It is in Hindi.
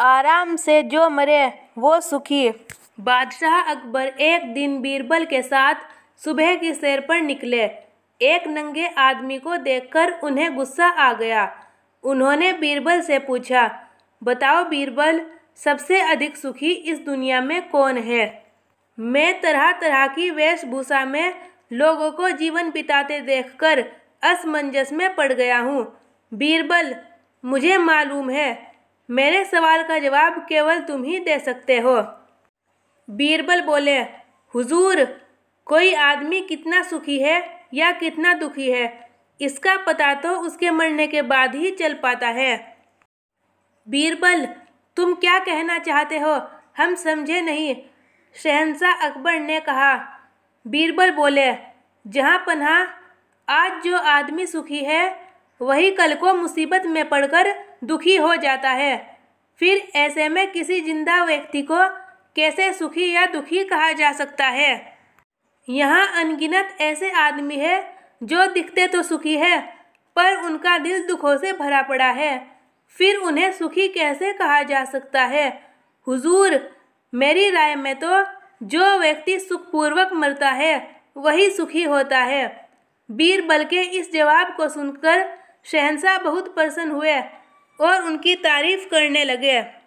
आराम से जो मरे वो सुखी बादशाह अकबर एक दिन बीरबल के साथ सुबह की सैर पर निकले एक नंगे आदमी को देखकर उन्हें गुस्सा आ गया उन्होंने बीरबल से पूछा बताओ बीरबल सबसे अधिक सुखी इस दुनिया में कौन है मैं तरह तरह की वेशभूषा में लोगों को जीवन बिताते देखकर असमंजस में पड़ गया हूँ बीरबल मुझे मालूम है मेरे सवाल का जवाब केवल तुम ही दे सकते हो बीरबल बोले हुजूर कोई आदमी कितना सुखी है या कितना दुखी है इसका पता तो उसके मरने के बाद ही चल पाता है बीरबल तुम क्या कहना चाहते हो हम समझे नहीं शहनशाह अकबर ने कहा बीरबल बोले जहाँ पन्हा आज जो आदमी सुखी है वही कल को मुसीबत में पड़कर दुखी हो जाता है फिर ऐसे में किसी जिंदा व्यक्ति को कैसे सुखी या दुखी कहा जा सकता है यहाँ अनगिनत ऐसे आदमी है जो दिखते तो सुखी है पर उनका दिल दुखों से भरा पड़ा है फिर उन्हें सुखी कैसे कहा जा सकता है हुजूर मेरी राय में तो जो व्यक्ति सुखपूर्वक मरता है वही सुखी होता है बीरबल के इस जवाब को सुनकर शहनशाह बहुत प्रसन्न हुए और उनकी तारीफ करने लगे